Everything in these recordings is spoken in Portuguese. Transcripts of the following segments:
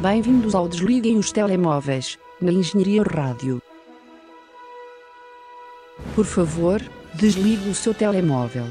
Bem-vindos ao Desliguem os Telemóveis, na Engenharia Rádio. Por favor, desligue o seu telemóvel.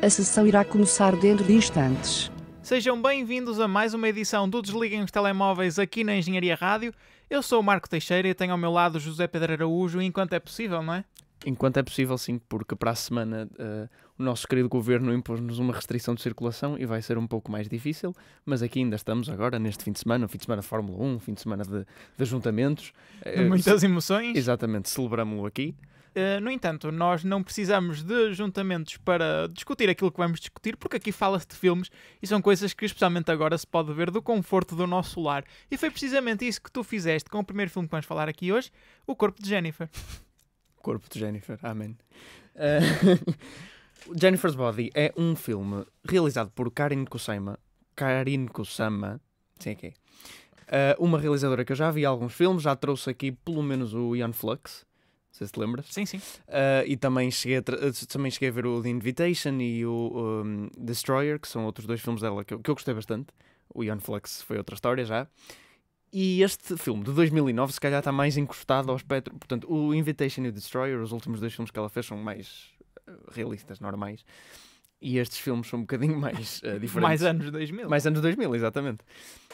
A sessão irá começar dentro de instantes. Sejam bem-vindos a mais uma edição do Desliguem os Telemóveis aqui na Engenharia Rádio. Eu sou o Marco Teixeira e tenho ao meu lado José Pedro Araújo, enquanto é possível, não é? enquanto é possível, sim, porque para a semana uh, o nosso querido governo impôs-nos uma restrição de circulação e vai ser um pouco mais difícil, mas aqui ainda estamos agora, neste fim de semana, um fim de semana de Fórmula 1, um fim de semana de, de ajuntamentos. Eh, de muitas uh, emoções. Exatamente, celebramos-o aqui. Uh, no entanto, nós não precisamos de ajuntamentos para discutir aquilo que vamos discutir, porque aqui fala-se de filmes e são coisas que, especialmente agora, se pode ver do conforto do nosso lar. E foi precisamente isso que tu fizeste com o primeiro filme que vamos falar aqui hoje: O Corpo de Jennifer. Corpo de Jennifer, amém. Uh, Jennifer's Body é um filme realizado por Karin Kusama. Karin Kusama, sim, que é. Uh, uma realizadora que eu já vi alguns filmes, já trouxe aqui pelo menos o Ian Flux. Não sei se te lembras. Sim, sim. Uh, e também cheguei, a eh, também cheguei a ver o The Invitation e o um, Destroyer, que são outros dois filmes dela que eu, que eu gostei bastante. O Ian Flux foi outra história já. E este filme de 2009 se calhar está mais encostado ao espectro. Portanto, o Invitation e o Destroyer, os últimos dois filmes que ela fez, são mais eh, realistas, normais. E estes filmes são um bocadinho mais uh, diferentes. mais anos 2000. Mais anos 2000, exatamente.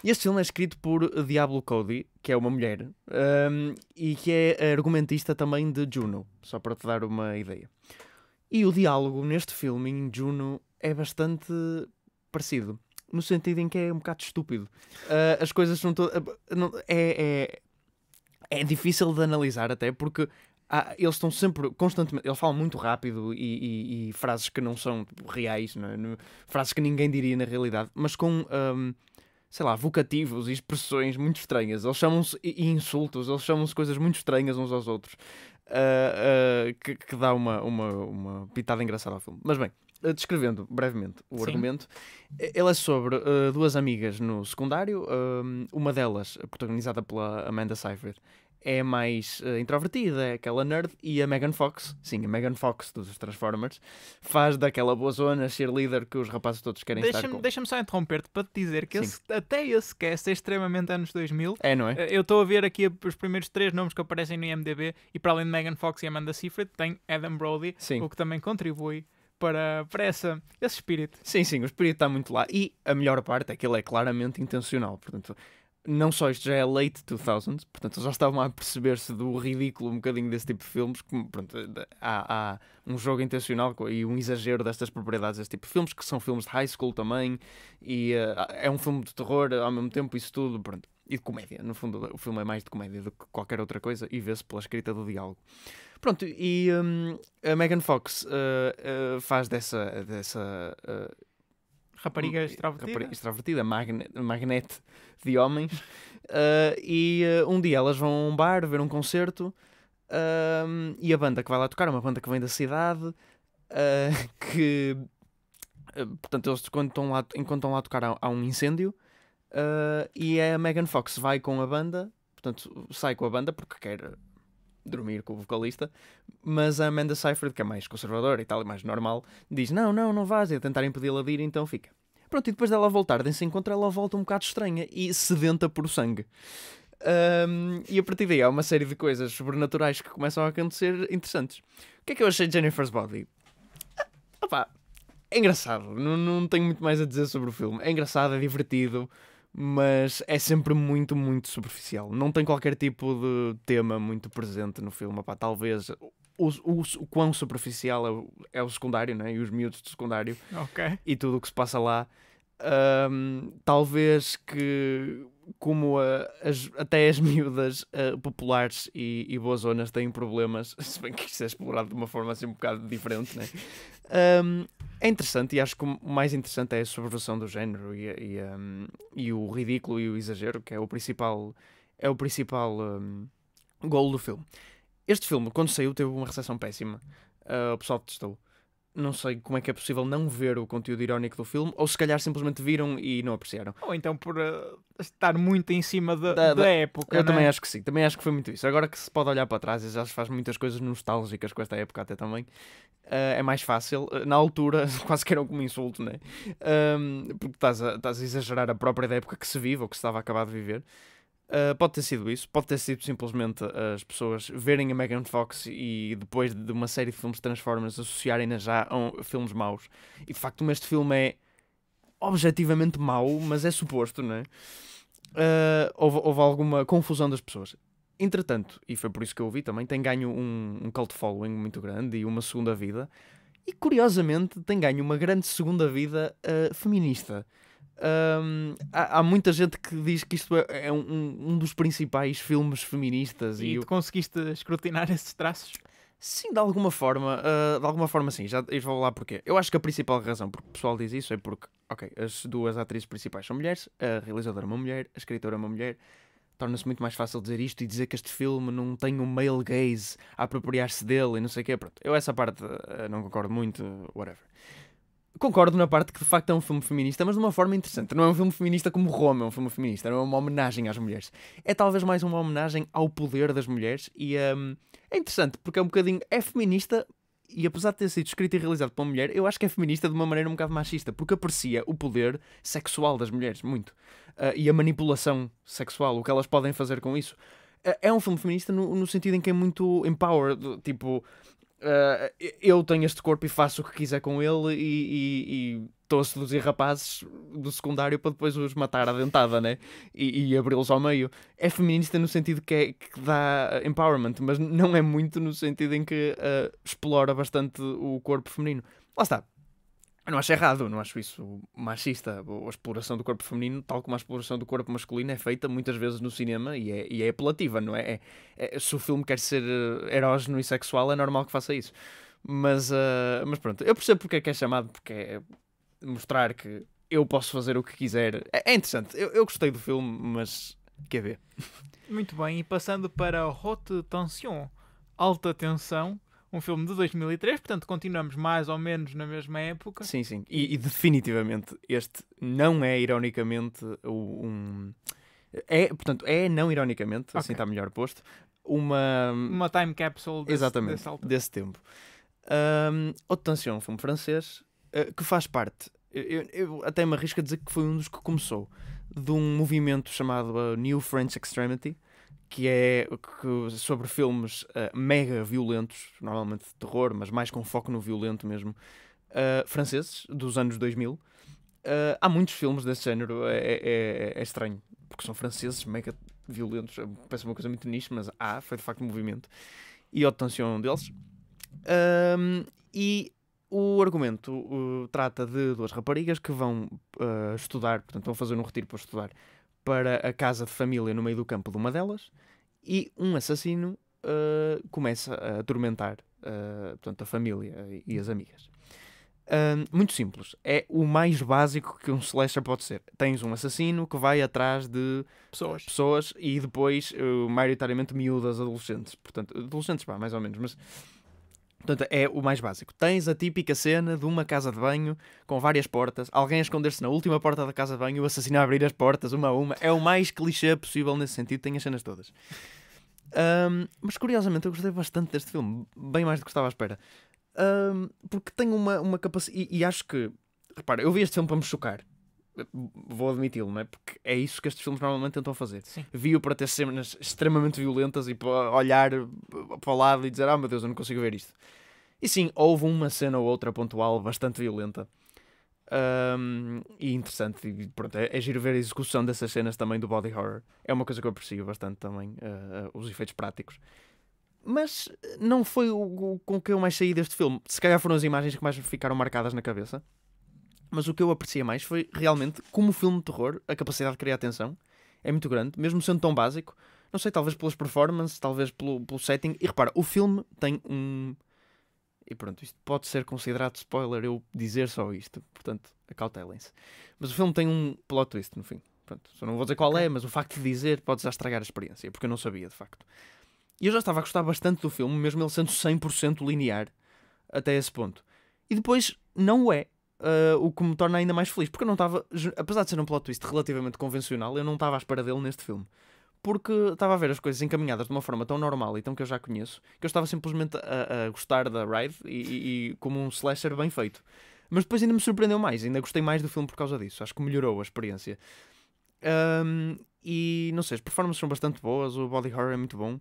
E este filme é escrito por Diablo Cody, que é uma mulher, um, ehm, e que é argumentista também de Juno, só para te dar uma ideia. E o diálogo neste filme, em Juno, é bastante parecido no sentido em que é um bocado estúpido. Uh, as coisas são todas. Ah, é, é, é, difícil de analisar, até porque há, eles estão sempre, constantemente. Eles falam muito rápido e, e, e frases que não são tipo, reais, não é? no, frases que ninguém diria na realidade, mas com. Um, sei lá, vocativos e expressões muito estranhas. Eles chamam-se insultos, eles chamam-se coisas muito estranhas uns aos outros. Uh, uh, que, que, dá uma, uma, uma pitada engraçada ao filme. Mas bem, eh, descrevendo brevemente o Sim. argumento, ele é sobre uh, duas amigas no secundário, eh, uma delas, protagonizada pela Amanda Seyfried, é mais uh, introvertida, é aquela nerd, e a Megan Fox, sim, a Megan Fox dos Transformers, faz daquela boa zona líder que os rapazes todos querem deixa estar com. Deixa-me só interromper-te para te dizer que esse, até esse cast é extremamente anos 2000. É, não é? Eu estou a ver aqui os primeiros três nomes que aparecem no IMDB, e para além de Megan Fox e Amanda Seyfried, tem Adam Brody, sim. o que também contribui para, para essa, esse espírito. Sim, sim, o espírito está muito lá. E a melhor parte é que ele é claramente intencional. Portanto, não só isto já é late 2000s, portanto, já estavam a perceber-se do ridículo um bocadinho desse tipo de filmes. que pronto, há, há, um jogo intencional e um exagero destas propriedades desse tipo de filmes, que são filmes de high school também, e uh, é um filme de terror ao mesmo tempo, isso tudo, pronto. E de comédia, no fundo, o filme é mais de comédia do que qualquer outra coisa, e vê-se pela escrita do diálogo. Pronto, e um, a Megan Fox uh, uh, faz dessa. dessa uh, rapariga hum, extravertida Rapariga magne, magnete de homens. e um dia elas vão a um bar ver um concerto. Hum, e a banda que vai lá tocar, é uma banda que vem da cidade, que portanto, eles quando estão lá, enquanto estão lá a tocar há, há um incêndio uh, e é a Megan Fox vai com a banda, portanto, sai com a banda porque quer dormir com o vocalista, mas a Amanda Seyfried, que é mais conservadora e tal, e mais normal, diz não, não, não vás, e a tentar impedi-la de ir, então fica. Pronto, e depois dela voltar, de se ela volta um bocado estranha e sedenta por sangue. Um, e a partir daí há uma série de coisas sobrenaturais que começam a acontecer interessantes. O que é que eu achei de Jennifer's Body? Ah, Opa, é engraçado, não, não tenho muito mais a dizer sobre o filme. É engraçado, é divertido, mas é sempre muito, muito superficial. Não tem qualquer tipo de tema muito presente no filme. talvez o, o, o quão superficial é o, é o, secundário, né? e os miúdos do secundário okay. e tudo o que se passa lá. Um, talvez que, como a, as, até as miúdas ah, populares e, e, boas zonas têm problemas, se bem que isto é explorado de uma forma assim um bocado diferente, né? Um, é interessante e acho que o mais interessante é a subversão do género e, e, um, e o ridículo e o exagero, que é o principal, é o principal um, gol do filme. Este filme, quando saiu, teve uma recepção péssima. Uh, o pessoal testou não sei como é que é possível não ver o conteúdo irónico do filme, ou se calhar simplesmente viram e não apreciaram. Ou então por uh, estar muito em cima de, da, da, época. Eu né? também acho que sim, também acho que foi muito isso. Agora que se pode olhar para trás e já se faz muitas coisas nostálgicas com esta época até também, uh, é mais fácil. Eh, na altura, quase que era como um insulto, né? Um, porque estás a, estás a exagerar a própria da época que se vive ou que se estava a acabar de viver. Ah, pode ter sido isso, pode ter sido simplesmente as pessoas verem a Megan Fox e depois de uma série de filmes Transformers associarem-na já a, um, filmes maus. E de facto, este filme é objetivamente mau, mas é suposto, não é? Uh, houve, houve, alguma confusão das pessoas. Entretanto, e foi por isso que eu vi também, tem ganho um, um cult following muito grande e uma segunda vida. E curiosamente, tem ganho uma grande segunda vida uh, feminista há, há, muita gente que diz que isto é, é um, um, dos principais filmes feministas. E, e tu eu... conseguiste escrutinar esses traços? Sim, de alguma forma. Uh, de alguma forma, sim. Já vou lá porquê. Eu acho que a principal razão porque o pessoal diz isso é porque, ok, as duas atrizes principais são mulheres, a realizadora é uma mulher, a escritora é uma mulher. Torna-se muito mais fácil dizer isto e dizer que este filme não tem um male gaze a apropriar-se dele e não sei o quê. Pronto, eu essa parte uh, não concordo muito, whatever. Concordo na parte que de facto é um filme feminista, mas de uma forma interessante. Não é um filme feminista como Roma, é um filme feminista, não é uma homenagem às mulheres. É talvez mais uma homenagem ao poder das mulheres e um, é interessante porque é um bocadinho. É feminista, e apesar de ter sido escrito e realizado por uma mulher, eu acho que é feminista de uma maneira um bocado machista, porque aprecia o poder sexual das mulheres, muito. Uh, e a manipulação sexual, o que elas podem fazer com isso. É, é um filme feminista no, no, sentido em que é muito empowered, tipo, uh, eu tenho este corpo e faço o que quiser com ele e. Estou a seduzir rapazes do secundário para depois os matar à dentada, né? E, e abri-los ao meio. É feminista no sentido que, é, que dá empowerment, mas não é muito no sentido em que uh, explora bastante o corpo feminino. Lá está, eu não acho errado, não acho isso machista. A exploração do corpo feminino, tal como a exploração do corpo masculino, é feita muitas vezes no cinema e é, e é apelativa, não é? É, é? Se o filme quer ser eh, erógeno e sexual, é normal que faça isso. Mas, uh, mas pronto, eu percebo porque é que é chamado, porque é mostrar que eu posso fazer o que quiser. É, é interessante, eu, eu gostei do filme, mas quer ver. Muito bem, e passando para Hot Tension, Alta Tensão, um filme de 2003, portanto continuamos mais ou menos na mesma época. Sim, sim. E, e definitivamente este não é ironicamente um é, portanto, é não ironicamente, assim okay. assim está melhor posto, uma uma time capsule desse, Exatamente, desse, desse tempo. Um, Haute um filme francês uh, que faz parte, eu, eu até me arrisco a dizer que foi um dos que começou, de um movimento chamado eh, New French Extremity, que é que, sobre filmes uh, mega violentos, normalmente de terror, mas mais com foco no violento mesmo, uh, franceses, dos anos 2000. Uh, eh, há muitos filmes desse género, é, é, é, é, estranho, porque são franceses mega violentos, parece uma coisa muito nicho, mas há, foi de facto um movimento. E o Tension é um deles. Um, ehm, e o argumento trata de duas raparigas que vão estudar, portanto, vão fazer um retiro para estudar para a casa de família no meio do campo de uma delas e um assassino uh, começa a atormentar uh, portanto, a família e as amigas. Ah, muito simples. É o mais básico que um slasher pode ser. Tens um assassino que vai atrás de pessoas, pessoas e depois, uh, maioritariamente, miúdas adolescentes. Portanto, adolescentes, pá, mais ou menos. Mas Portanto, é o mais básico. Tens a típica cena de uma casa de banho com várias portas, alguém a esconder-se na última porta da casa de banho, o assassino a abrir as portas uma a uma. É o mais clichê possível nesse sentido, tem as cenas todas. Um, mas curiosamente eu gostei bastante deste filme, bem mais do que estava à espera. Um, porque tem uma, uma capacidade. E, e, acho que. Repara, eu vi este filme para me chocar vou admiti-lo, não é? Porque é isso que estes filmes normalmente tentam fazer. Viu para ter cenas extremamente violentas e para olhar para o lado e dizer: Ah, meu Deus, eu não consigo ver isto. E sim, houve uma cena ou outra pontual bastante violenta. Um, e interessante, e pronto, é, é giro ver a execução dessas cenas também do body horror. É uma coisa que eu aprecio bastante também, uh, uh, os efeitos práticos. Mas não foi o, o com que eu mais saí deste filme. Se calhar foram as imagens que mais ficaram marcadas na cabeça. Mas o que eu aprecia mais foi realmente como filme de terror, a capacidade de criar atenção é muito grande, mesmo sendo tão básico. Não sei, talvez pelas performances, talvez pelo, pelo setting. E repara, o filme tem um. E pronto, isto pode ser considerado spoiler eu dizer só isto, portanto, acautelem-se. Mas o filme tem um plot twist no fim. Pronto, só não vou dizer qual é, mas o facto de dizer pode já estragar a experiência, porque eu não sabia de facto. E eu já estava a gostar bastante do filme, mesmo ele sendo 100% linear até esse ponto. E depois não o é uh, o que me torna ainda mais feliz. Porque eu não estava, apesar de ser um plot twist relativamente convencional, eu não estava à espera dele neste filme. Porque estava a ver as coisas encaminhadas de uma forma tão normal e tão que eu já conheço, que eu estava simplesmente a, a gostar da Ride e, e como um slasher bem feito. Mas depois ainda me surpreendeu mais, ainda gostei mais do filme por causa disso. Acho que melhorou a experiência. Um, e não sei, as performances são bastante boas, o body horror é muito bom.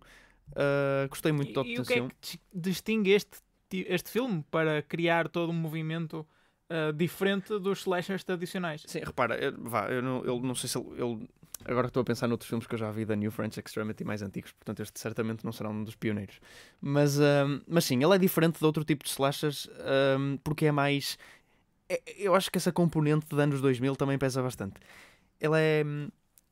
Uh, gostei muito da obtenção. E o que é que distingue este, este filme para criar todo um movimento Uh, diferente dos slashers tradicionais. Sim, repara, eu, vá, eu não, eu não sei se ele, agora agora estou a pensar noutros filmes que eu já vi da New French Extremity mais antigos, portanto este certamente não será um dos pioneiros. Mas, uh, mas sim, ele é diferente de outro tipo de slashers uh, porque é mais. É, eu acho que essa componente de anos 2000 também pesa bastante. Ele é.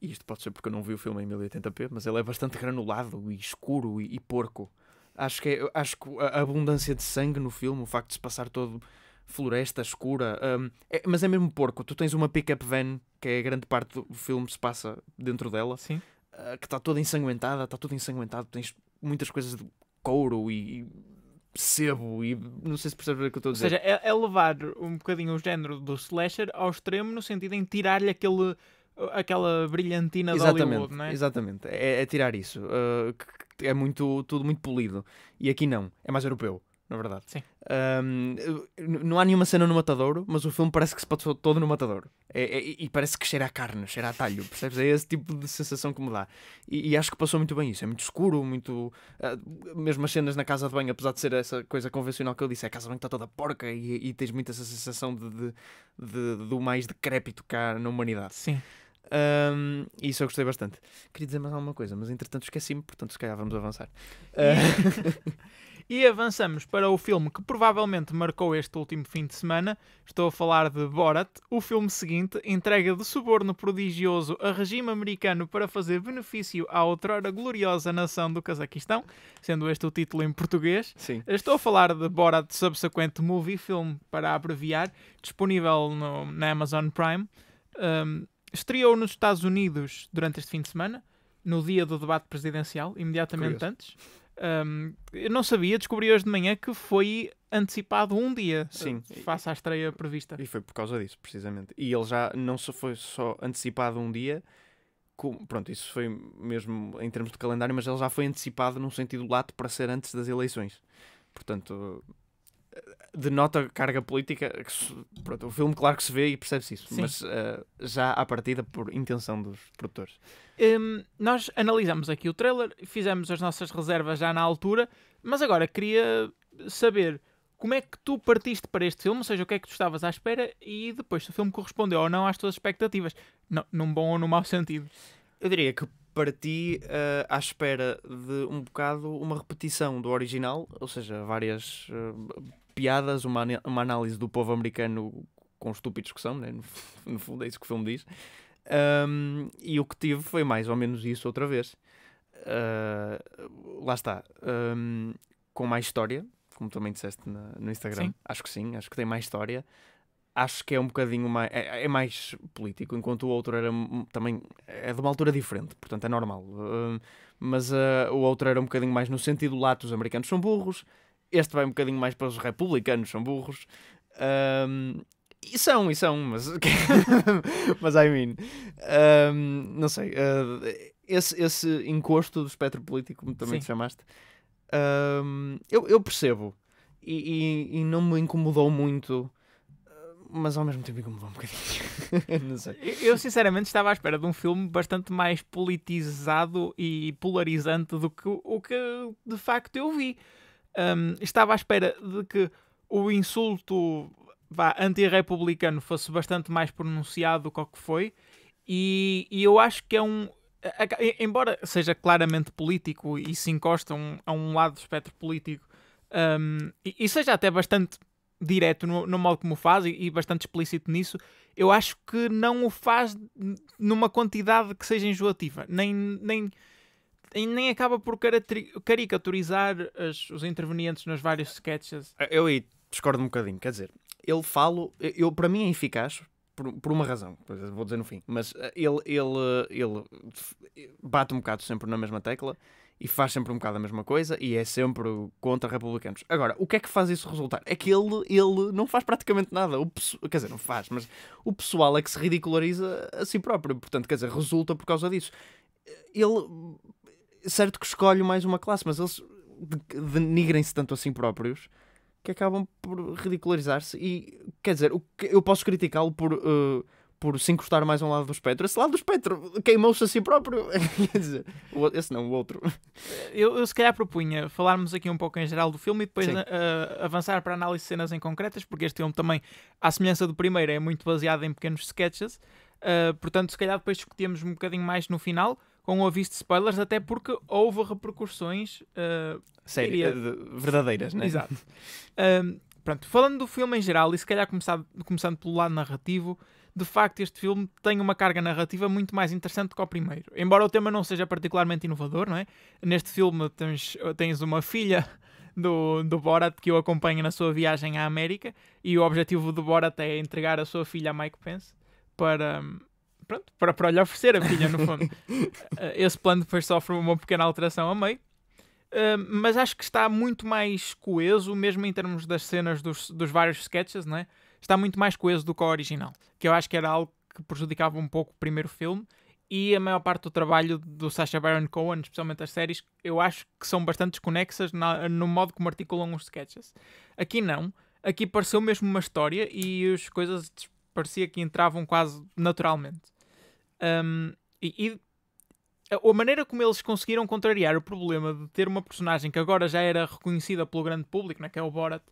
E isto pode ser porque eu não vi o filme em 1080p, mas ele é bastante granulado e escuro e, e porco. Acho que, é, acho que a abundância de sangue no filme, o facto de se passar todo floresta escura. Um, é, mas é mesmo porco. Tu tens uma pickup van, que é a grande parte do filme se passa dentro dela, Sim. Uh, que está toda ensanguentada, está tudo ensanguentado. Tens muitas coisas de couro e, e sebo e não sei se percebes o que eu estou a dizer. Ou seja, é, é levar um bocadinho o género do slasher ao extremo no sentido em tirar-lhe aquele aquela brilhantina exatamente, de Hollywood, não é? Exatamente, é, é tirar isso. Uh, é muito, tudo muito polido. E aqui não, é mais europeu na é verdade. Sim. Um, não há nenhuma cena no matadouro, mas o filme parece que se passou todo no matadouro. É, é, e parece que cheira a carne, cheira a talho, percebes? É esse tipo de sensação que me dá. E, e acho que passou muito bem isso. É muito escuro, muito. Uh, mesmo as cenas na casa de banho, apesar de ser essa coisa convencional que eu disse, é a casa de banho está toda porca e, e tens muito essa sensação de, de, de, do mais decrépito cá na humanidade. Sim. Um, isso eu gostei bastante. Queria dizer mais alguma coisa, mas entretanto esqueci-me, portanto, se calhar vamos avançar. Uh... E avançamos para o filme que provavelmente marcou este último fim de semana. Estou a falar de Borat, o filme seguinte, entrega de suborno prodigioso a regime americano para fazer benefício à outrora gloriosa nação do Cazaquistão, sendo este o título em português. Sim. Estou a falar de Borat Subsequent Movie, filme para abreviar, disponível no, na Amazon Prime. Um, estreou nos Estados Unidos durante este fim de semana, no dia do debate presidencial, imediatamente Curioso. antes. Um, eu não sabia, descobri hoje de manhã que foi antecipado um dia eh, Sim. face à estreia prevista. E foi por causa disso, precisamente. E ele já não só foi só antecipado um dia, pronto, isso foi mesmo em termos de calendário, mas ele já foi antecipado num sentido lato para ser antes das eleições. Portanto, denota nota carga política. Que, pronto, o filme, claro que se vê e percebe-se isso, Sim. mas uh, já à partida por intenção dos produtores. Um, nós analisamos aqui o trailer, fizemos as nossas reservas já na altura, mas agora queria saber como é que tu partiste para este filme, ou seja, o que é que tu estavas à espera e depois se o filme correspondeu ou não às tuas expectativas, não, num bom ou num mau sentido. Eu diria que parti uh, à espera de um bocado uma repetição do original, ou seja, várias uh, piadas, uma, uma análise do povo americano com estúpidos que são, né? no, no fundo é isso que o filme diz. Um, e o que tive foi mais ou menos isso outra vez. Uh, lá está. Um, com mais história, como também disseste na, no Instagram. Sim. Acho que sim, acho que tem mais história. Acho que é um bocadinho mais. É, é mais político, enquanto o outro era também. É de uma altura diferente, portanto é normal. Uh, mas uh, o outro era um bocadinho mais no sentido lato, os americanos são burros este vai um bocadinho mais para os republicanos, são burros. Um, e são, e são, mas. mas I mean. Um, não sei. Uh, esse, esse encosto do espectro político, como também Sim. te chamaste, um, eu, eu percebo. E, e, e, não me incomodou muito, ah, mas ao mesmo tempo incomodou um bocadinho. não sei. Eu, sinceramente, estava à espera de um filme bastante mais politizado e polarizante do que o que de facto eu vi um, estava à espera de que o insulto vá, anti-republicano fosse bastante mais pronunciado do que o que foi, e, e eu acho que é um. Embora seja claramente político e se encosta um, a um lado do espectro político, um, e, e, seja até bastante direto no, no modo como o faz e, e, bastante explícito nisso, eu acho que não o faz numa quantidade que seja enjoativa, nem, nem nem acaba por caricaturizar as, os intervenientes nos vários sketches. Eu aí discordo um bocadinho, quer dizer, ele fala, eu, para mim é eficaz. Por, por uma razão, vou dizer no fim, mas eh, ele, ele, ele bate um bocado sempre na mesma tecla e faz sempre um bocado a mesma coisa e é sempre contra republicanos. Agora, o que é que faz isso resultar? É que ele, ele não faz praticamente nada. O quer dizer, não faz, mas o pessoal é que se ridiculariza a si próprio. Portanto, quer dizer, resulta por causa disso. Ele certo que escolho mais uma classe, mas eles denigrem-se tanto a si próprios que acabam por ridicularizar-se. E quer dizer, eu posso criticá-lo por. Uh, por se encostar mais a um lado do espectro, esse lado do espectro queimou-se a si próprio. Quer dizer, esse não, o outro. Eu, eu se calhar propunha falarmos aqui um pouco em geral do filme e depois eh, avançar para análise de cenas em concretas, porque este filme também, à semelhança do primeiro, é muito baseado em pequenos sketches. Uh, portanto, se calhar depois discutimos um bocadinho mais no final com o aviso de spoilers, até porque houve repercussões uh, Sério, eh, verdadeiras, né? Exato. Uh, pronto, falando do filme em geral, e se calhar começado, começando pelo lado narrativo, de facto este filme tem uma carga narrativa muito mais interessante que o primeiro. Embora o tema não seja particularmente inovador, não é? Neste filme tens, tens uma filha do, do Borat que o acompanha na sua viagem à América e o objetivo do Borat é entregar a sua filha a Mike Pence para pronto, para, para lhe oferecer a filha, no fundo. Eh, esse plano depois sofre uma pequena alteração a meio. Uh, mas acho que está muito mais coeso, mesmo em termos das cenas dos, dos vários sketches, né? está muito mais coeso do que o original, que eu acho que era algo que prejudicava um pouco o primeiro filme e a maior parte do trabalho do Sacha Baron Cohen, especialmente as séries, eu acho que são bastante desconexas na, no modo como articulam os sketches. Aqui não, aqui pareceu mesmo uma história e as coisas parecia que entravam quase naturalmente. Um, e, e a maneira como eles conseguiram contrariar o problema de ter uma personagem que agora já era reconhecida pelo grande público, né, que é o Borat,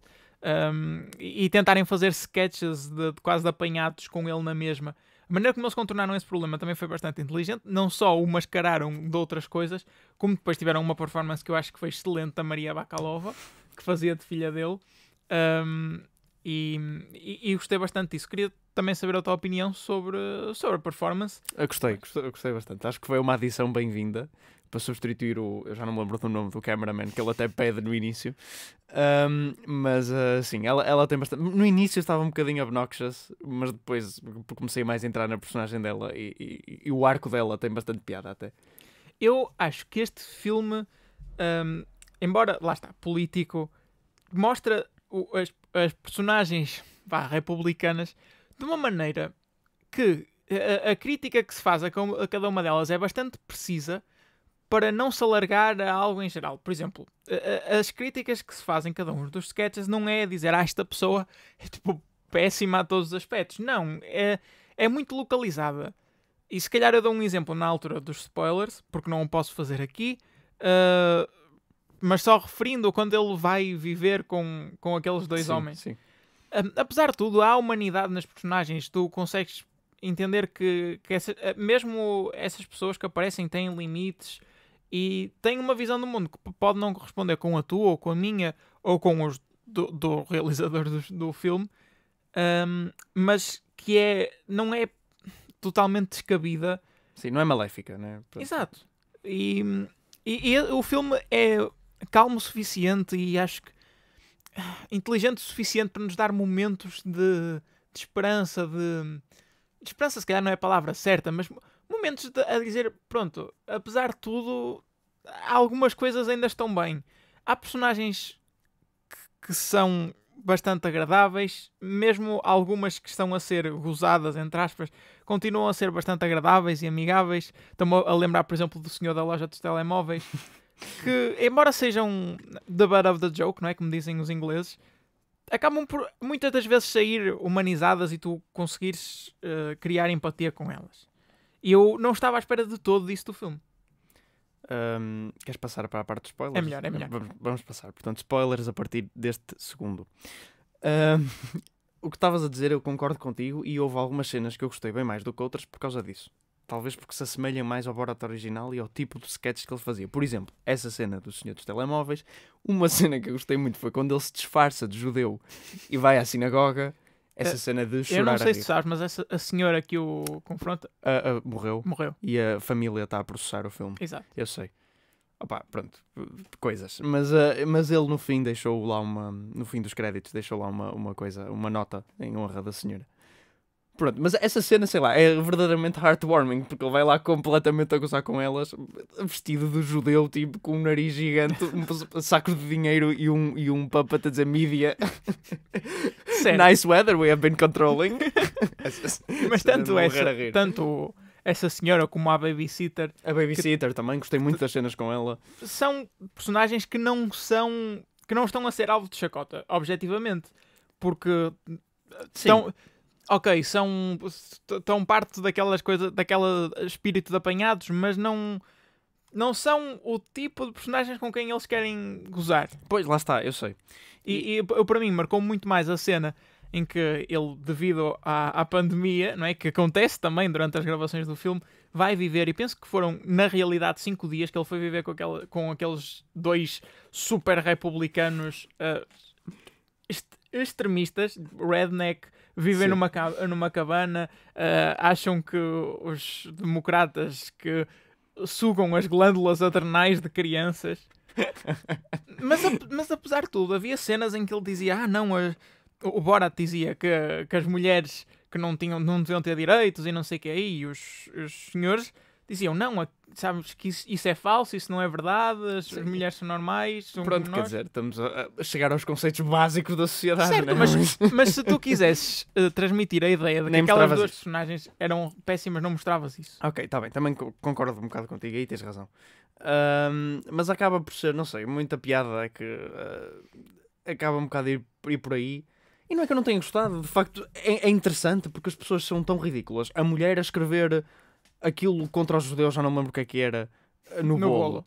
um, e, tentarem fazer sketches de, de quase apanhados com ele na mesma. A maneira como eles contornaram esse problema também foi bastante inteligente. Não só o mascararam de outras coisas, como depois tiveram uma performance que eu acho que foi excelente da Maria Bakalova, que fazia de filha dele. Um, e, e, e, gostei bastante disso. Queria também saber a tua opinião sobre, sobre a performance. Eu gostei, gostei, gostei bastante. Acho que foi uma adição bem-vinda para substituir o. Eu já não me lembro do nome do cameraman, que ele até pede no início. Um, mas uh, sim, ela, ela tem bastante. No início estava um bocadinho obnoxious, mas depois comecei mais a entrar na personagem dela e, e, e o arco dela tem bastante piada até. Eu acho que este filme, um, embora, lá está, político, mostra as, as, personagens vá, republicanas de uma maneira que a, a crítica que se faz a, a, cada uma delas é bastante precisa para não se alargar a algo em geral. Por exemplo, a, as críticas que se fazem a cada um dos sketches não é dizer ah, esta pessoa é tipo péssima a todos os aspectos. Não, é, é muito localizada. E se calhar eu dou um exemplo na altura dos spoilers, porque não o posso fazer aqui. Uh, mas só referindo quando ele vai viver com, com aqueles dois sim, homens. Sim. apesar de tudo, há humanidade nas personagens. Tu consegues entender que, que essa, eh, mesmo essas pessoas que aparecem têm limites e têm uma visão do mundo que pode não corresponder com a tua, ou com a minha, ou com os do, do realizador do, do filme, um, mas que é, não é totalmente descabida. Sim, não é maléfica, né? Exato. E, e, e o filme é calmo o suficiente e acho que ah, inteligente o suficiente para nos dar momentos de, de esperança, de, de, esperança se calhar não é a palavra certa, mas momentos de, a dizer, pronto, apesar de tudo, algumas coisas ainda estão bem. Há personagens que, que são bastante agradáveis, mesmo algumas que estão a ser gozadas, entre aspas, continuam a ser bastante agradáveis e amigáveis. Estamos a lembrar, por exemplo, do senhor da loja dos telemóveis. que, embora sejam the butt of the joke, não é? Como dizem os ingleses, acabam por muitas das vezes sair humanizadas e tu conseguires uh, criar empatia com elas. E eu não estava à espera de todo disso do filme. Um, queres passar para a parte de spoilers? É melhor, é melhor. Vamos, passar. Portanto, spoilers a partir deste segundo. Um, o que estavas a dizer, eu concordo contigo e houve algumas cenas que eu gostei bem mais do que outras por causa disso. Talvez porque se assemelhem mais ao Borat original e ao tipo de sketches que ele fazia. Por exemplo, essa cena do Senhor dos Telemóveis. Uma cena que eu gostei muito foi quando ele se disfarça de judeu e vai à sinagoga. Essa eh, cena de chorar. Eu não sei se sabes, mas essa, a senhora que o confronta uh, uh, morreu. Morreu. E a família está a processar o filme. Exato. Eu sei. Opa, pronto, coisas. Mas, eh, mas ele no fim deixou lá uma. No fim dos créditos, deixou lá uma, uma coisa, uma nota em honra da senhora. Pronto, mas essa cena, sei lá, é verdadeiramente heartwarming, porque ele vai lá completamente a gozar com elas, vestido de judeu, tipo, com um nariz gigante, um saco de dinheiro e um, e um puppet a dizer mídia. Nice weather we have been controlling. mas tanto essa, é tanto essa senhora como a babysitter... A babysitter que... também, gostei muito das cenas com ela. São personagens que não são... que não estão a ser alvo de chacota, objetivamente. Porque... Sim. Estão ok, são estão parte daquelas coisas, daquela espírito de apanhados, mas não não são o tipo de personagens com quem eles querem gozar. Pois, lá está, eu sei. E, e eu, para mim marcou muito mais a cena em que ele, devido à, à pandemia, não é, que acontece também durante as gravações do filme, vai viver, e penso que foram, na realidade, cinco dias que ele foi viver com, aquela, com aqueles dois super republicanos uh, eh, extremistas, redneck, vivem numa, numa cabana, uh, acham que os democratas que sugam as glândulas adrenais de crianças. mas, mas apesar de tudo, havia cenas em que ele dizia: Ah, não, a, o Borat dizia que, que as mulheres que não tinham não deviam ter direitos e não sei o que aí, os, os senhores diziam, não, sabes que isso, isso é falso, isso não é verdade, as Sim. mulheres são normais. São Pronto, quer dizer, estamos a chegar aos conceitos básicos da sociedade. Certo, né? mas, é? mas se tu quisesses uh, transmitir a ideia de que Nem aquelas duas isso. personagens eram péssimas, não mostravas isso. Ok, está bem, também concordo um bocado contigo aí, tens razão. Um, mas acaba por ser, não sei, muita piada é que uh, acaba um bocado de ir, ir por aí. E não é que eu não tenha gostado, de facto é, é interessante porque as pessoas são tão ridículas. A mulher a escrever aquilo contra os judeus, já não me lembro o que é que era, eh, no, no bolo. bolo.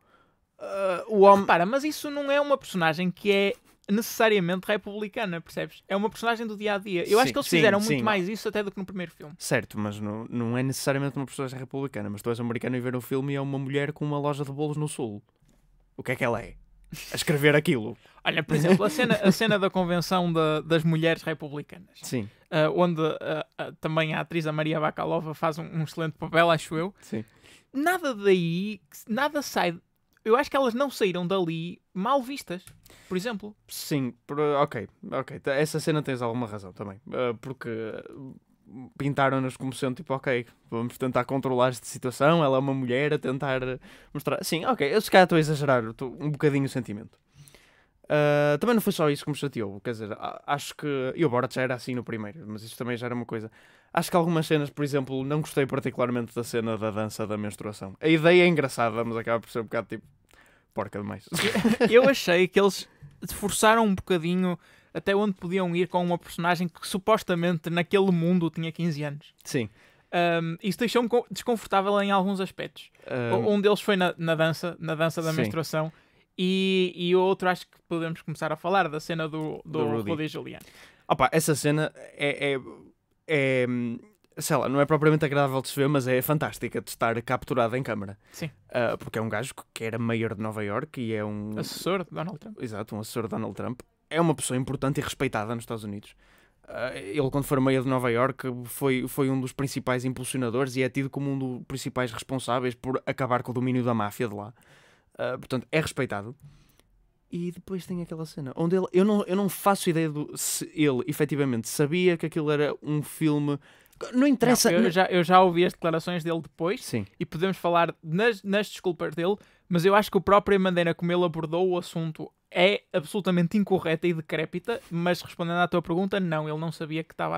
Uh, o homem... Repara, mas isso não é uma personagem que é necessariamente republicana, percebes? É uma personagem do dia a dia. Eu sim, acho que eles sim, fizeram sim. muito mais isso até do que no primeiro filme. Certo, mas não, não é necessariamente uma personagem republicana. Mas tu és americano e ver um filme e é uma mulher com uma loja de bolos no sul. O que é que ela é? a escrever aquilo. Olha, por exemplo, a cena, a cena da Convenção da, das Mulheres Republicanas. Sim. Uh, onde uh, uh, também a atriz a Maria Bakalova faz um, um, excelente papel, acho eu. Sim. Nada daí, nada sai. Eu acho que elas não saíram dali mal vistas, por exemplo. Sim, por, ok, ok. Essa cena tens alguma razão também. porque pintaram-nos como sendo tipo, ok, vamos tentar controlar esta situação, ela é uma mulher a tentar mostrar. Sim, ok, eu se calhar estou a exagerar um bocadinho o sentimento. Uh, também não foi só isso que me chateou, quer dizer, acho que. E o Borat já era assim no primeiro, mas isso também já era uma coisa. Acho que algumas cenas, por exemplo, não gostei particularmente da cena da dança da menstruação. A ideia é engraçada, mas acaba por ser um bocado tipo. porca demais. eu achei que eles forçaram um bocadinho até onde podiam ir com uma personagem que supostamente naquele mundo tinha 15 anos. Sim. Um, isso deixou-me desconfortável em alguns aspectos. Um, um deles foi na, na, dança, na dança da sim. menstruação, e, e outro acho que podemos começar a falar da cena do, do, do Rudy. Rudy Opa, essa cena é, é, é, sei lá, não é propriamente agradável de se ver, mas é fantástica de estar capturada em câmara. Sim. Uh, porque é um gajo que era maior de Nova York e é um. Assessor de Donald Trump. Exato, um assessor de Donald Trump é uma pessoa importante e respeitada nos Estados Unidos. Ah, ele, quando foi meia de Nova York, foi, foi um dos principais impulsionadores e é tido como um dos principais responsáveis por acabar com o domínio da máfia de lá. Uh, portanto, é respeitado. E depois tem aquela cena onde ele. Eu não, eu não faço ideia do, se ele efetivamente sabia que aquilo era um filme não interessa. Não, eu, Já, eu já ouvi as declarações dele depois Sim. e podemos falar nas, nas desculpas dele, mas eu acho que a própria maneira como ele abordou o assunto é absolutamente incorreta e decrépita, mas respondendo à tua pergunta, não, ele não sabia que estava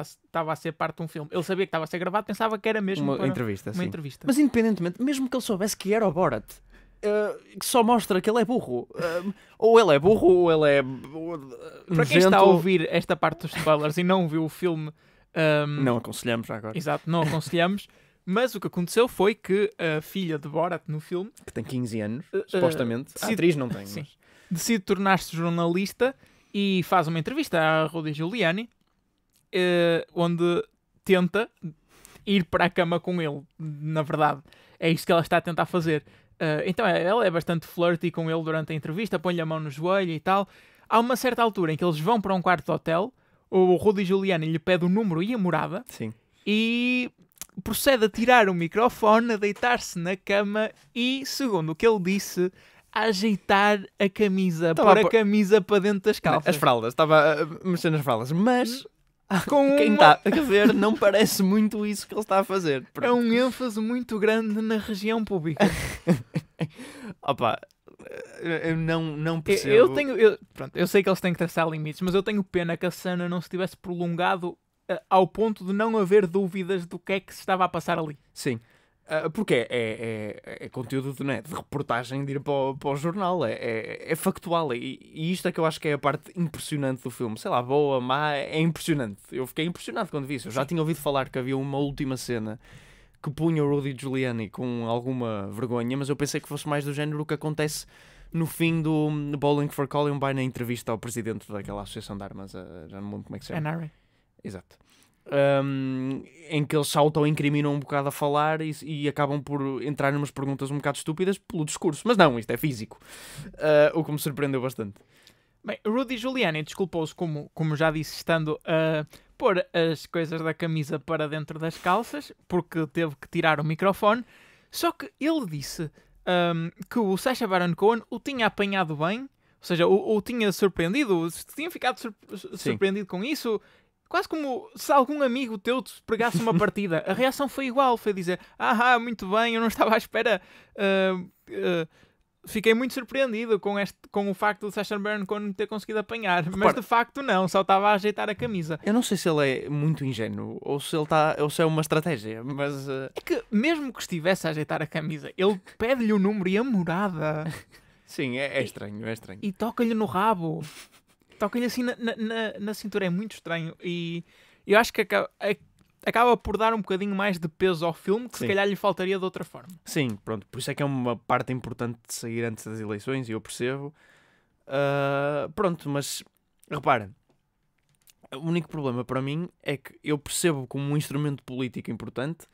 a, ser parte de um filme. Ele sabia que estava a ser gravado, pensava que era mesmo uma, entrevista, uma entrevista. Mas independentemente, mesmo que ele soubesse que era o Borat, Uh, que só mostra que ele é burro. Uh, ou ele é burro, ou ele é. Uh, Para quem está a ouvir esta parte dos spoilers e não viu o filme um, não aconselhamos já agora. Exato, não aconselhamos. Mas o que aconteceu foi que a filha de Borat no filme, que tem 15 anos, uh, supostamente, decide, a atriz não tem, sim, mas... decide tornar-se jornalista e faz uma entrevista à Rudy Giuliani, uh, onde tenta ir para a cama com ele. Na verdade, é isso que ela está a tentar fazer. Uh, então é, ela é bastante flirty com ele durante a entrevista, põe-lhe a mão no joelho e tal. Há uma certa altura em que eles vão para um quarto de hotel o Rudy Giuliani lhe pede o número e a morada. Sim. E procede a tirar o microfone, a deitar-se na cama e, segundo o que ele disse, a ajeitar a camisa, pôr a, camisa para dentro das calças. As fraldas, estava a ah, mexer nas fraldas, mas. Hum. Com Quem está a ver, não parece muito isso que ele está a fazer. Pronto. É um ênfase muito grande na região pública. Opa, eu não, não percebo. Eu, eu tenho, eu, pronto, eu sei que eles têm que traçar limites, mas eu tenho pena que a cena não se tivesse prolongado uh, ao ponto de não haver dúvidas do que é que se estava a passar ali. Sim. Uh, porque é, é, é, é, conteúdo de, né, de reportagem de ir para o, para o jornal, é, é, é, factual. E, e, isto é que eu acho que é a parte impressionante do filme. Sei lá, boa, má, é impressionante. Eu fiquei impressionado quando vi isso. Eu já Sim. tinha ouvido falar que havia uma última cena que punha o Rudy Giuliani com alguma vergonha, mas eu pensei que fosse mais do género que acontece no fim do hum, Bowling for Columbine na entrevista ao presidente daquela associação de armas, eh, já não mundo como é que se chama. NRA. Exato. Um, em que eles se auto-incriminam um bocado a falar e, e, acabam por entrar numas perguntas um bocado estúpidas pelo discurso. Mas não, isto é físico. Uh, o que me surpreendeu bastante. Bem, Rudy Giuliani desculpou-se, como, como já disse, estando a pôr as coisas da camisa para dentro das calças, porque teve que tirar o microfone. Só que ele disse um, que o Sacha Baron Cohen o tinha apanhado bem, ou seja, o, o tinha surpreendido, tinha ficado sur Sim. surpreendido com isso. Quase como se algum amigo teu te pregasse uma partida. A reação foi igual, foi dizer: Ah, ah muito bem, eu não estava à espera. Uh, uh, fiquei muito surpreendido com, este, com o facto do Session Burn não ter conseguido apanhar, Repara, mas de facto não, só estava a ajeitar a camisa. Eu não sei se ele é muito ingênuo ou se ele tá, ou se é uma estratégia, mas. Uh... É que mesmo que estivesse a ajeitar a camisa, ele pede-lhe o número e a morada. Sim, é, é estranho, é estranho. E, e toca-lhe no rabo. toca-lhe assim na, na, na, cintura, é muito estranho. E eu acho que acaba acaba por dar um bocadinho mais de peso ao filme que Sim. se calhar lhe faltaria de outra forma. Sim, pronto. Por isso é que é uma parte importante de sair antes das eleições e eu percebo. Uh, pronto, mas repara, o único problema para mim é que eu percebo como um instrumento político importante,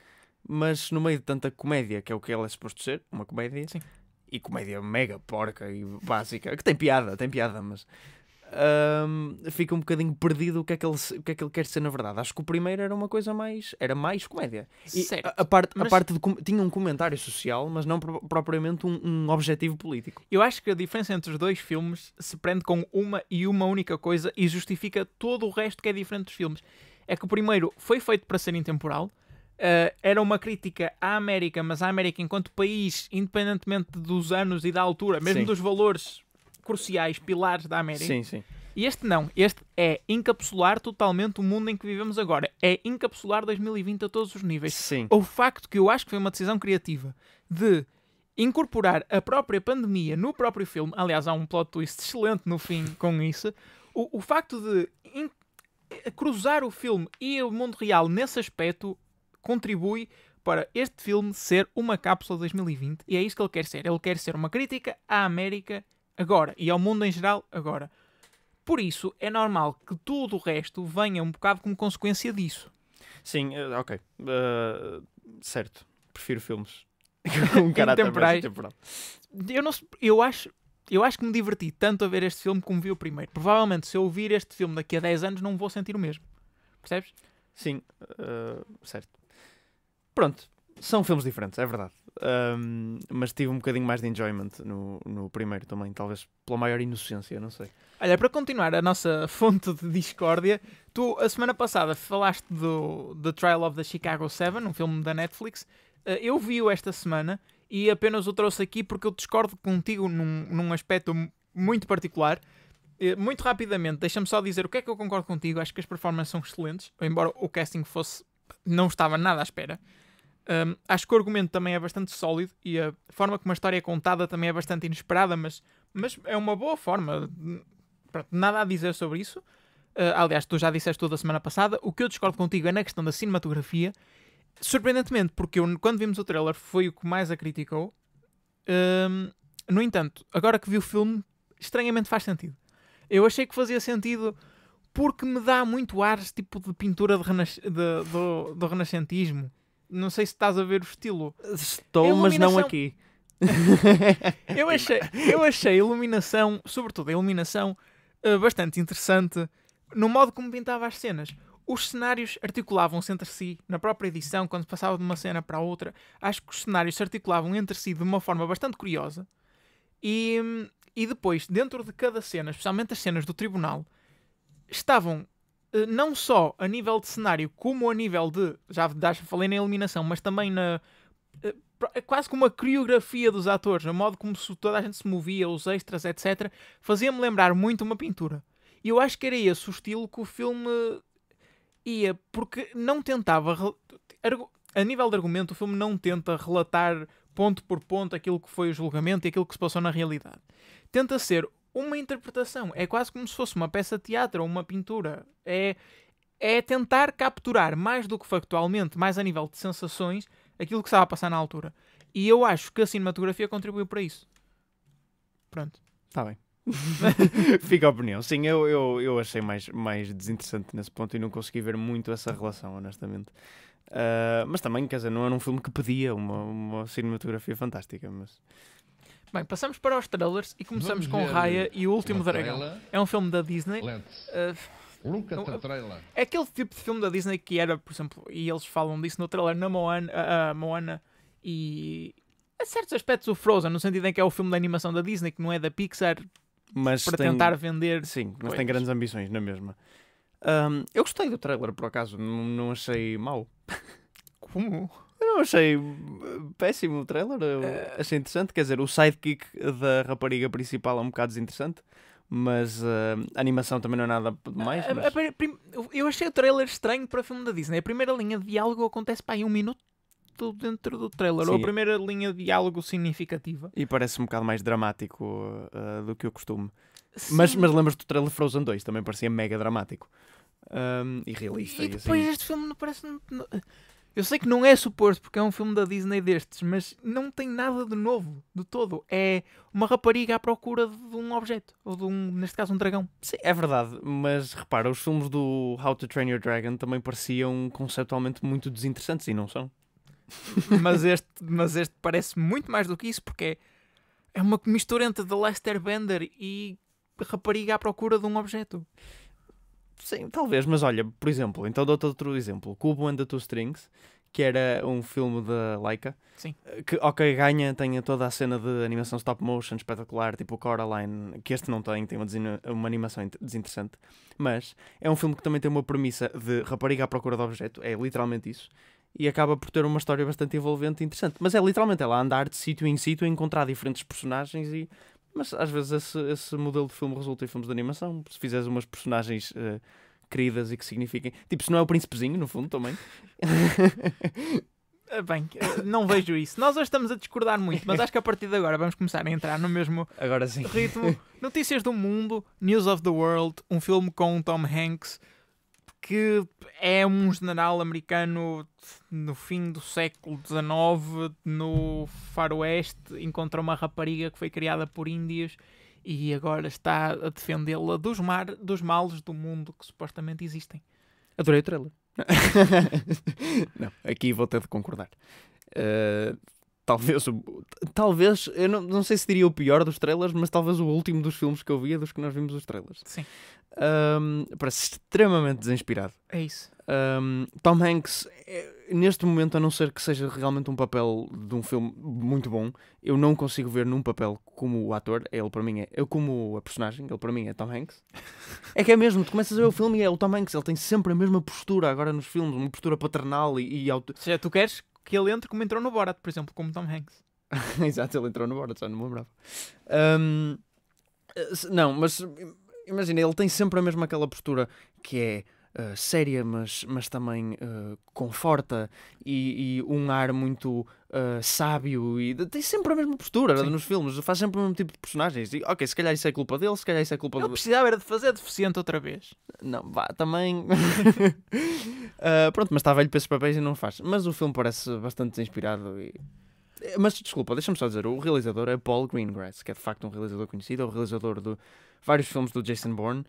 mas no meio de tanta comédia, que é o que ela é suposto ser, uma comédia, Sim. e comédia mega porca e básica, que tem piada, tem piada, mas um, fica um bocadinho perdido o que, é que ele, o que é que ele quer ser na verdade. Acho que o primeiro era uma coisa mais. era mais comédia. E a, a, parte, mas... a parte de, tinha um comentário social, mas não pro, propriamente um, um objetivo político. Eu acho que a diferença entre os dois filmes se prende com uma e uma única coisa e justifica todo o resto que é diferente dos filmes. É que o primeiro foi feito para ser intemporal. Uh, era uma crítica à América, mas à América enquanto país, independentemente dos anos e da altura, mesmo Sim. dos valores cruciais, pilares da América. Sim, sim. E este não, este é encapsular totalmente o mundo em que vivemos agora. É encapsular 2020 a todos os níveis. Sim. O facto que eu acho que foi uma decisão criativa de incorporar a própria pandemia no próprio filme, aliás, há um plot twist excelente no fim com isso, o, o facto de cruzar o filme e o mundo real nesse aspecto contribui para este filme ser uma cápsula de 2020 e é isso que ele quer ser. Ele quer ser uma crítica à América agora e ao mundo em geral agora. Por isso, é normal que tudo o resto venha um bocado como consequência disso. Sim, eh, ok. Uh, certo. Prefiro filmes com caráter mais temporal. Eu, não, eu, acho, eu acho que me diverti tanto a ver este filme como vi o primeiro. Provavelmente, se eu ouvir este filme daqui a 10 anos, não vou sentir o mesmo. Percebes? Sim, uh, certo. Pronto, são filmes diferentes, é verdade. Um, mas tive um bocadinho mais de enjoyment no, no primeiro também, talvez pela maior inocência, não sei. Olha, para continuar a nossa fonte de discórdia, tu a semana passada falaste do The Trial of the Chicago 7, um filme da Netflix. Ah, eu vi-o esta semana e apenas o trouxe aqui porque eu discordo contigo num, num aspecto muito particular. Ah, muito rapidamente, deixa-me só dizer o que é que eu concordo contigo. Acho que as performances são excelentes, embora o casting fosse. não estava nada à espera. Um, acho que o argumento também é bastante sólido e a forma como a história é contada também é bastante inesperada, mas, mas é uma boa forma. Pronto, nada a dizer sobre isso. Uh, aliás, tu já disseste toda a semana passada. O que eu discordo contigo é na questão da cinematografia. Surpreendentemente, porque eu, quando vimos o trailer foi o que mais a criticou. Um, no entanto, agora que vi o filme, estranhamente faz sentido. Eu achei que fazia sentido porque me dá muito ar tipo de pintura do de de, renascentismo não sei se estás a ver o estilo. Estou, iluminação... mas não aqui. eu, achei, eu achei a iluminação, sobretudo a iluminação, eh, bastante interessante no modo como pintava as cenas. Os cenários articulavam-se entre si na própria edição, quando passava de uma cena para a outra. Acho que os cenários se articulavam entre si de uma forma bastante curiosa. E, e depois, dentro de cada cena, especialmente as cenas do tribunal, estavam eh, não só a nível de cenário, como a nível de. Já falei na iluminação, mas também na. Eh, eh, quase como a coreografia dos atores, no modo como toda a gente se movia, os extras, etc., fazia-me lembrar muito uma pintura. E eu acho que era esse o estilo que o filme ia, porque não tentava. A nível de argumento, o filme não tenta relatar ponto por ponto aquilo que foi o julgamento e aquilo que se passou na realidade. Tenta ser uma interpretação. É quase como se fosse uma peça de teatro ou uma pintura. É, é tentar capturar mais do que factualmente, mais a nível de sensações, aquilo que estava a passar na altura. E eu acho que a cinematografia contribuiu para isso. Pronto. Está bem. Fica a opinião. Sim, eu, eu, eu achei mais, mais desinteressante nesse ponto e não consegui ver muito essa relação, honestamente. Uh, mas também, quer dizer, não era um filme que pedia uma, uma cinematografia fantástica, mas bem, passamos para os trailers e começamos com Raya e o Último Dragão. É um filme da Disney. Uh, é, é, é aquele tipo de filme da Disney que era, por exemplo, e eles falam disso no trailer, na Moana, uh, Moana e a certos aspectos o Frozen, no sentido em que é o filme da animação da Disney, que não é da Pixar, mas para tem... tentar vender. Sim, mas coisas. tem grandes ambições, na é mesma. Um, eu gostei do trailer, por acaso, não, não achei mau. Como? Eu não achei hum, péssimo o trailer. Eu é. achei interessante. Quer dizer, o sidekick da rapariga principal é um bocado desinteressante. Mas uh, a animação também não é nada mais. Mas... Eu achei o trailer estranho para o filme da Disney. A primeira linha de diálogo acontece para aí um minuto dentro do trailer, Sim. ou a primeira linha de diálogo significativa. E parece um bocado mais dramático uh, uh do que o costume. Mas, mas lembras do trailer Frozen 2, também parecia mega dramático um, e realista. E, e assim. depois assim. este filme não parece. Eu sei que não é suposto, porque é um filme da Disney destes, mas não tem nada de novo, de todo. É uma rapariga à procura de um objeto, ou de um, neste caso, um dragão. Sim, é verdade, mas repara, os filmes do How to Train Your Dragon também pareciam conceptualmente muito desinteressantes e não são. mas, este, mas este parece muito mais do que isso, porque é, é, uma mistura entre The Last Airbender e rapariga à procura de um objeto. Sim, talvez, mas olha, por exemplo, então dou-te outro exemplo: Cubo and the Two Strings, que era um filme da Laika. Sim. Eh, que, ok, ganha, tem toda a cena de animação stop motion espetacular, tipo Coraline, que este não tem, tem uma, uma animação desinteressante. Mas é um filme que também tem uma premissa de rapariga à procura de objeto, é literalmente isso. E acaba por ter uma história bastante envolvente e interessante. Mas é literalmente ela andar de sítio em sítio, encontrar diferentes personagens e mas às vezes esse, esse modelo de filme resulta em filmes de animação. Se fizeres umas personagens uh, queridas e que signifiquem. Tipo, se não é o príncipezinho, no fundo, também. Bem, não vejo isso. Nós hoje estamos a discordar muito, mas acho que a partir de agora vamos começar a entrar no mesmo ritmo. Notícias do mundo, News of the World, um filme com Tom Hanks que é um general americano no fim do século XIX, no faroeste, encontra uma rapariga que foi criada por índios e agora está a defendê-la dos, mar, dos males do mundo que supostamente existem. Adorei o trailer. Não, aqui vou ter de concordar. Uh, talvez, talvez, eu não, não sei se diria o pior dos trailers, mas talvez o último dos filmes que eu via, é dos que nós vimos os trailers. Sim. Um, parece extremamente desinspirado. É isso. Um, Tom Hanks, é, neste momento, a não ser que seja realmente um papel de um filme muito bom, eu não consigo ver num papel como o ator, ele para mim é, eu como a personagem, ele para mim é Tom Hanks. é que é mesmo, tu começas a ver o filme e é o Tom Hanks, ele tem sempre a mesma postura agora nos filmes, uma postura paternal e, e auto... Ou seja, tu queres que ele entre como entrou no Borat, por exemplo, como Tom Hanks. Exato, ele entrou no Borat, só não me lembrava. Um, não, mas imagina, ele tem sempre a mesma aquela postura que é Uh, séria, mas, mas também uh, conforta e, e, um ar muito ah, sábio e tem sempre a mesma postura Sim. nos filmes, faz sempre o mesmo tipo de personagens. E, ok, se calhar isso é culpa dele, se calhar isso é culpa dele. Eu precisava era de fazer deficiente outra vez. Não, vá, também. uh, pronto, mas está velho para esses papéis e não faz. Mas o filme parece bastante inspirado e. Eh, mas desculpa, deixa-me só dizer, o realizador é Paul Greengrass, que é de facto um realizador conhecido, é o realizador de vários filmes do Jason Bourne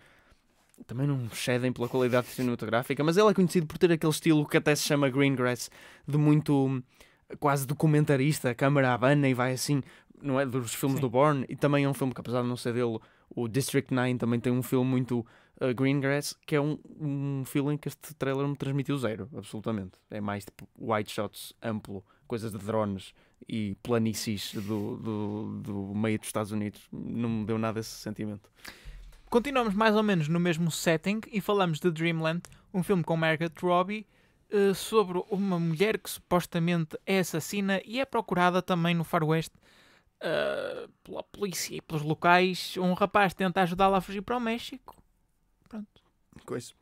também não cedem pela qualidade cinematográfica, mas ele é conhecido por ter aquele estilo que até se chama Greengrass, de muito quase documentarista, a câmera Havana e vai assim, não é? Dos filmes Sim. do Bourne. E também é um filme que, apesar de não ser dele, o District 9 também tem um filme muito uh, Greengrass, que é um, um feeling que este trailer me transmitiu zero, absolutamente. É mais tipo white shots amplo, coisas de drones e planícies do, do, do meio dos Estados Unidos. Não me deu nada esse sentimento. Continuamos mais ou menos no mesmo setting e falamos de Dreamland, um filme com Margaret Robbie eh, sobre uma mulher que supostamente é assassina e é procurada também no faroeste uh, pela polícia e pelos locais. Um rapaz tenta ajudá-la a fugir para o México. Pronto. Coisa.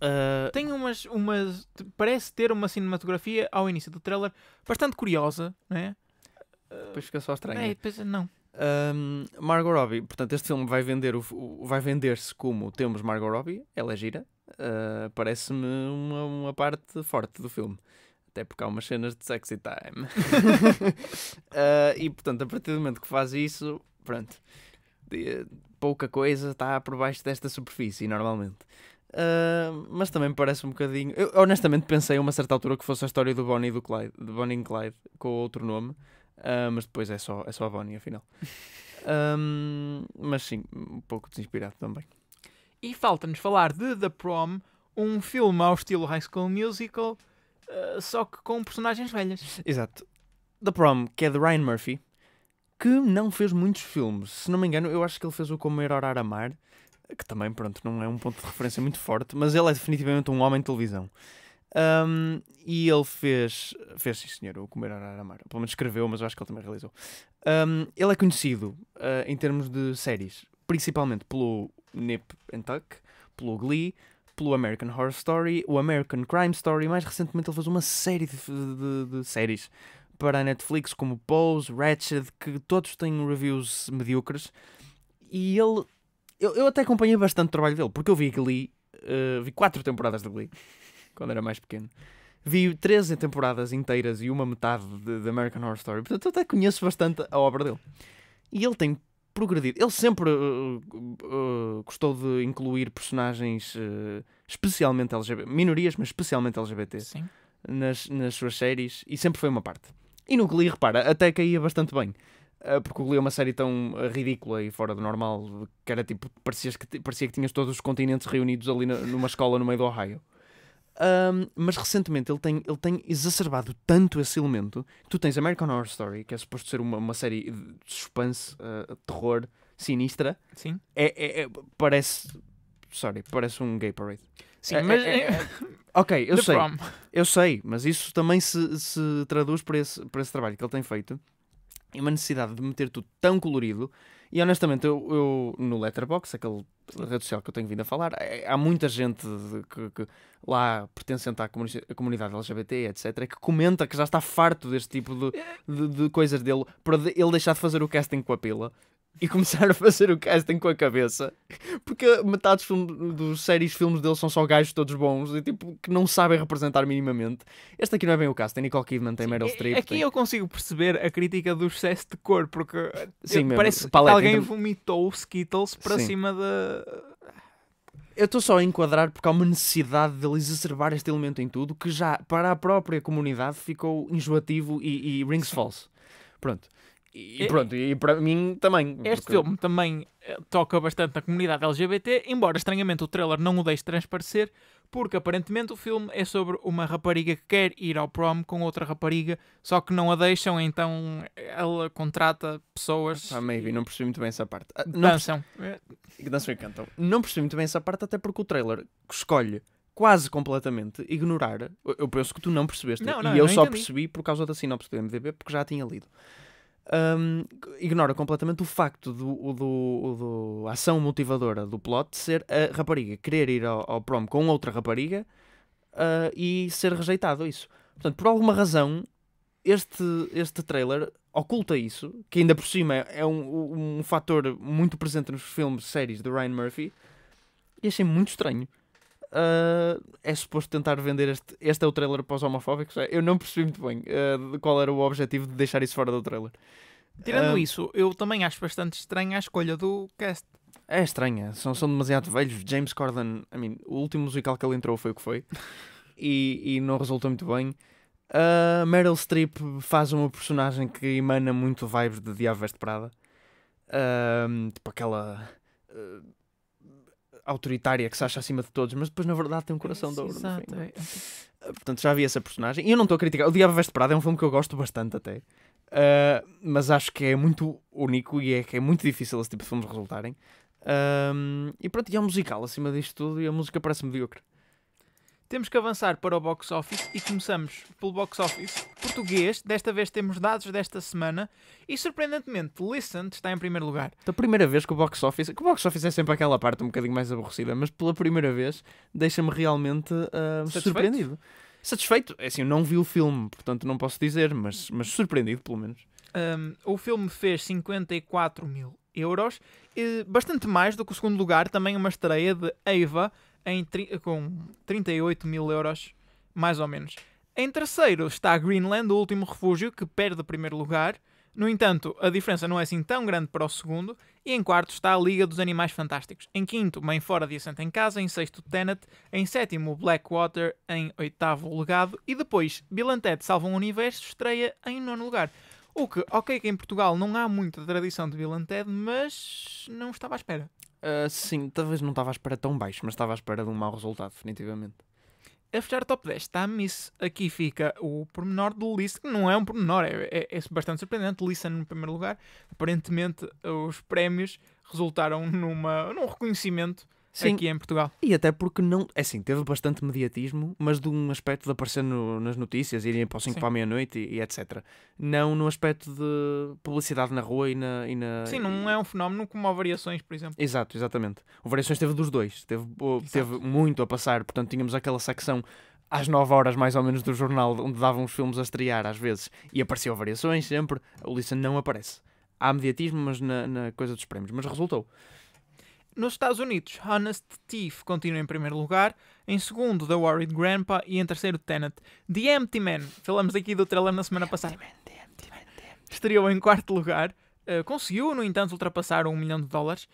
Uh... Tem umas, umas. Parece ter uma cinematografia ao início do trailer bastante curiosa, não é? Depois fica só estranho. É, depois não. Um, ehm, Margot Robbie, portanto, este filme vai vender vai vender-se como temos Margot Robbie, ela é gira, ah, parece-me uma, uma, parte forte do filme. Até porque há umas cenas de sexy time. uh, e portanto, a partir do momento que faz isso, pronto. De, pouca coisa está por baixo desta superfície, normalmente. Uh, mas também parece um bocadinho. Eu honestamente pensei a uma certa altura que fosse a história do Bonnie e do Clyde, de Bonnie e Clyde, com outro nome, uh, mas depois é só, é só a Bonnie, afinal. um, mas sim, um pouco desinspirado também. E falta-nos falar de The Prom, um filme ao estilo High School Musical, uh, só que com personagens velhas. Exato. The Prom, que é de Ryan Murphy, que não fez muitos filmes. Se não me engano, eu acho que ele fez o Como Ir Orar a Mar, que também, pronto, não é um ponto de referência muito forte, mas ele é definitivamente um homem de televisão. Um, e ele fez, fez sim senhor, o Comer Amar. pelo menos escreveu, mas eu acho que ele também realizou. Um, ele é conhecido uh, em termos de séries, principalmente pelo Nip and Tuck, pelo Glee, pelo American Horror Story, o American Crime Story, mais recentemente ele fez uma série de, de, de séries para a Netflix, como Pose, Ratched, que todos têm reviews medíocres, e ele... Eu, eu até acompanhei bastante o trabalho dele, porque eu vi Glee, uh, vi quatro temporadas de Glee, quando era mais pequeno. Vi 13 temporadas inteiras e uma metade de, de American Horror Story, portanto eu até conheço bastante a obra dele. E ele tem progredido. Ele sempre uh, uh, gostou de incluir personagens uh, especialmente LGBT, minorias, mas especialmente LGBT Sim. Nas, nas suas séries e sempre foi uma parte. E no Glee, repara, até caía bastante bem. Porque o Glee é uma série tão ridícula e fora do normal que era tipo, parecias que, parecia que tinhas todos os continentes reunidos ali numa escola no meio do Ohio. Um, mas recentemente ele tem, ele tem exacerbado tanto esse elemento que tu tens American Horror Story, que é suposto ser uma, uma série de suspense, uh, terror, sinistra. Sim. É, é, é, parece. Sorry, parece um gay parade. Sim, é, mas. É, é, é, ok, eu The sei. Prom. Eu sei, mas isso também se, se traduz para esse, para esse trabalho que ele tem feito e uma necessidade de meter tudo tão colorido. E honestamente, eu, eu no Letterboxd, aquele rede social que eu tenho vindo a falar, é, há muita gente que, que lá pertencente à comuni comunidade LGBT, etc., que comenta que já está farto deste tipo de, de, de coisas dele, para ele deixar de fazer o casting com a pila, e começar a fazer o casting com a cabeça. Porque metade dos, filmes, dos séries filmes deles são só gajos todos bons e tipo que não sabem representar minimamente. Este aqui não é bem o caso, tem Nicole Kidman, tem Meryl é, Streep. Aqui tem... eu consigo perceber a crítica do excesso de cor, porque eh, Sim, parece Paleta, que alguém então... vomitou Skittles para Sim. cima da. Eu estou só a enquadrar porque há uma necessidade de eles exacerbar este elemento em tudo que já para a própria comunidade ficou enjoativo e, e rings false. Pronto. E, pronto, e para mim também. Este porque... filme também eh, toca bastante na comunidade LGBT, embora estranhamente o trailer não o deixe transparecer, porque aparentemente o filme é sobre uma rapariga que quer ir ao prom com outra rapariga, só que não a deixam, então ela contrata pessoas. Ah, maybe, não percebi muito bem essa parte. Ah, não dançam. Eh, dançam e cantam. Não percebi muito bem essa parte, até porque o trailer escolhe quase completamente ignorar. Eu penso que tu não percebeste. Não, não, e eu só entendi. percebi por causa da sinopse do MVB porque já a tinha lido um, ignora completamente o facto do, do, do, ação motivadora do plot ser a rapariga querer ir ao, ao prom com outra rapariga uh, e ser rejeitado isso. Portanto, por alguma razão, este, este trailer oculta isso, que ainda por cima é, é um, um fator muito presente nos filmes, séries de Ryan Murphy, e achei muito estranho. Uh, é suposto tentar vender este. Este é o trailer para os homofóbicos. Eu não percebi muito bem uh, qual era o objetivo de deixar isso fora do trailer. Tirando uh, isso, eu também acho bastante estranha a escolha do cast. É estranha, são, são demasiado velhos. James Corden, I mean, o último musical que ele entrou foi o que foi e, e não resultou muito bem. Uh, Meryl Streep faz uma personagem que emana muito vibes de Diabo Veste Prada, tipo aquela autoritária que se acha acima de todos, mas depois na verdade tem um coração é, de ouro. Exato. É. é, é. Ah, portanto, já havia essa personagem. E eu não estou a criticar. O Diabo Veste Prada é um filme que eu gosto bastante até. Uh, mas acho que é muito único e é que é muito difícil esse tipo de filmes resultarem. Ah, e pronto, e é um musical acima disto tudo e a música parece mediocre. Temos que avançar para o box office e começamos pelo box office português. Desta vez temos dados desta semana e surpreendentemente Listen está em primeiro lugar. Da primeira vez que o box office, que o box office é sempre aquela parte um bocadinho mais aborrecida, mas pela primeira vez deixa-me realmente uh, surpreendido. Satisfeito? É assim, eu não vi o filme, portanto não posso dizer, mas, mas surpreendido pelo menos. Um, o filme fez 54 mil euros, bastante mais do que o segundo lugar, também uma estreia de Ava em, com 38 mil euros, mais ou menos. Em terceiro está a Greenland, o último refúgio, que perde o primeiro lugar. No entanto, a diferença não é assim tão grande para o segundo. E em quarto está a Liga dos Animais Fantásticos. Em quinto, Mãe Fora de Assento em Casa. Em sexto, Tenet. Em sétimo, Blackwater. Em oitavo, Legado. E depois, Bill Ted Salvam um o Universo estreia em nono lugar. O que, ok que em Portugal não há muita tradição de Bill Ted, mas não estava à espera. Uh, sim, talvez não estava à espera tão baixo, mas estava à espera de um mau resultado, definitivamente. A fechar o top 10 está a Miss. Aqui fica o pormenor do Listen, que não é um pormenor, é, é, é bastante surpreendente. Listen no primeiro lugar. Aparentemente, os prémios resultaram numa, num reconhecimento Sim. aqui em Portugal. E até porque não. É assim, teve bastante mediatismo, mas de um aspecto de aparecer no, nas notícias, irem para o 5 para a meia-noite e, e, etc. Não no aspecto de publicidade na rua e na. E na Sim, não é um fenómeno como a variações, por exemplo. Exato, exatamente. O variações teve dos dois. Teve, teve muito a passar, portanto, tínhamos aquela secção às 9 horas mais ou menos do jornal onde davam os filmes a estrear às vezes e apareciam variações sempre, a Ulissa não aparece. Há mediatismo, mas na, na coisa dos prémios, mas resultou. Nos Estados Unidos, Honest Thief continua em primeiro lugar, em segundo, The Worried Grandpa e em terceiro, Tenet. The Empty Man, falamos aqui do trailer na semana passada, estreou em quarto lugar, uh, conseguiu, no entanto, ultrapassar um milhão de dólares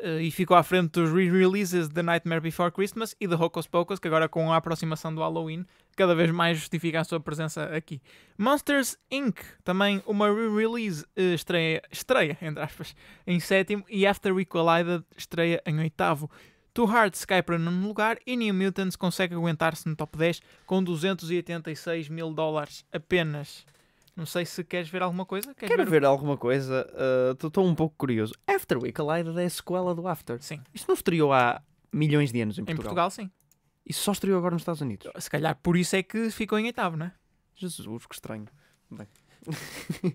uh, e ficou à frente dos re-releases The Nightmare Before Christmas e The Hocus Pocus, que agora com a aproximação do Halloween cada vez mais justifica a sua presença aqui. Monsters Inc., também uma re-release, eh, estreia, estreia, entre aspas, em sétimo, e After We Collided estreia em oitavo. Two Hearts cai para nono lugar e New Mutants consegue aguentar-se no top 10 com 286 mil dólares apenas. Não sei se queres ver alguma coisa. Queres Quero ver, ver alguma coisa. Estou uh, um pouco curioso. After We Collided é a sequela do After. Sim. Isto não estreou há milhões de anos em Portugal. Em Portugal, sim. E só estreou agora nos Estados Unidos. Se calhar por isso é que ficou em oitavo, não é? Jesus, que estranho.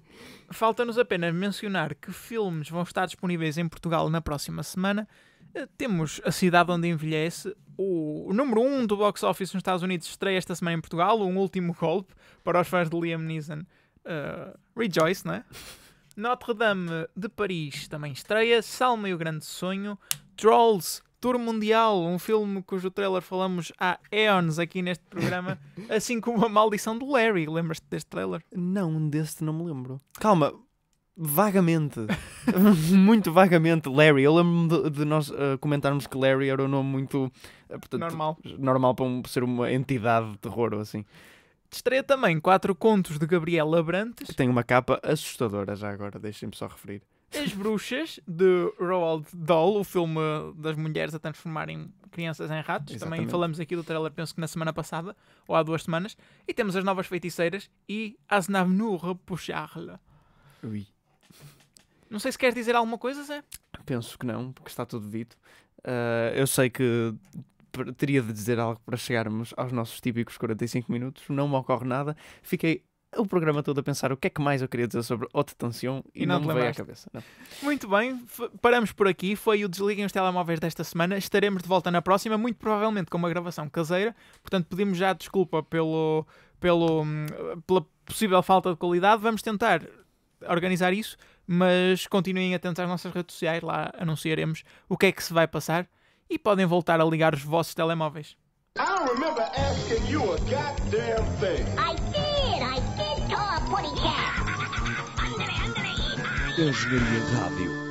Falta-nos apenas mencionar que filmes vão estar disponíveis em Portugal na próxima semana. Eh, temos A Cidade Onde Envelhece, o, o número 1 um do box office nos Estados Unidos estreia esta semana em Portugal, Um Último Golpe, para os fãs de Liam Neeson. Uh, rejoice, não é? Notre Dame de Paris também estreia, Salma e o Grande Sonho, Trolls Tour Mundial, um filme cujo trailer falamos há eons aqui neste programa, assim como a maldição do Larry. Lembras-te deste trailer? Não, deste não me lembro. Calma, vagamente, muito vagamente, Larry. Eu lembro-me de, de, nós uh, comentarmos que Larry era um nome muito eh, portanto, normal. normal para um, ser uma entidade de terror ou assim. Estreia também quatro contos de Gabriel Abrantes. Que tem uma capa assustadora já agora, deixem-me só referir. As Bruxas, de Roald Dahl, o filme das mulheres a transformarem crianças em ratos. Exatamente. Também falamos aqui do trailer, penso que na semana passada, ou há duas semanas. E temos As Novas Feiticeiras e As Navnur Repuxarle. Ui. Não sei se queres dizer alguma coisa, Zé? Penso que não, porque está tudo dito. Uh, eu sei que teria de dizer algo para chegarmos aos nossos típicos 45 minutos, não me ocorre nada. Fiquei o programa todo a pensar o que é que mais eu queria dizer sobre haute e, e não, não me veio à cabeça. Não. Muito bem, paramos por aqui. Foi o Desliguem os Telemóveis desta semana. Estaremos de volta na próxima, muito provavelmente com uma gravação caseira. Portanto, pedimos já desculpa pelo, pelo, hum, pela possível falta de qualidade. Vamos tentar organizar isso, mas continuem atentos às nossas redes sociais. Lá anunciaremos o que é que se vai passar e podem voltar a ligar os vossos telemóveis. I don't remember asking you a goddamn thing. I engenharia de rádio.